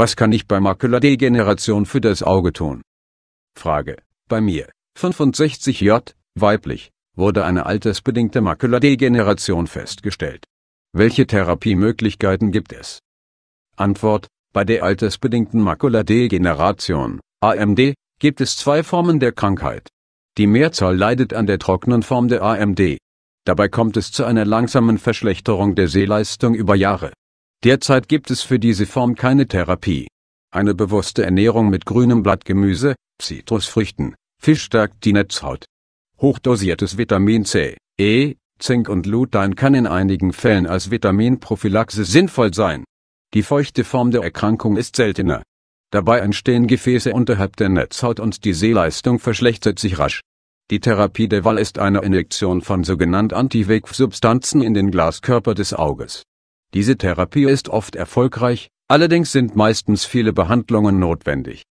Was kann ich bei Makuladegeneration für das Auge tun? Frage. Bei mir, 65J, weiblich, wurde eine altersbedingte Makuladegeneration festgestellt. Welche Therapiemöglichkeiten gibt es? Antwort. Bei der altersbedingten Makuladegeneration, AMD, gibt es zwei Formen der Krankheit. Die Mehrzahl leidet an der trockenen Form der AMD. Dabei kommt es zu einer langsamen Verschlechterung der Sehleistung über Jahre. Derzeit gibt es für diese Form keine Therapie. Eine bewusste Ernährung mit grünem Blattgemüse, Zitrusfrüchten, Fisch stärkt die Netzhaut. Hochdosiertes Vitamin C, E, Zink und Lutein kann in einigen Fällen als Vitaminprophylaxe sinnvoll sein. Die feuchte Form der Erkrankung ist seltener. Dabei entstehen Gefäße unterhalb der Netzhaut und die Sehleistung verschlechtert sich rasch. Die Therapie der Wahl ist eine Injektion von sogenannten anti Antiweg-Substanzen in den Glaskörper des Auges. Diese Therapie ist oft erfolgreich, allerdings sind meistens viele Behandlungen notwendig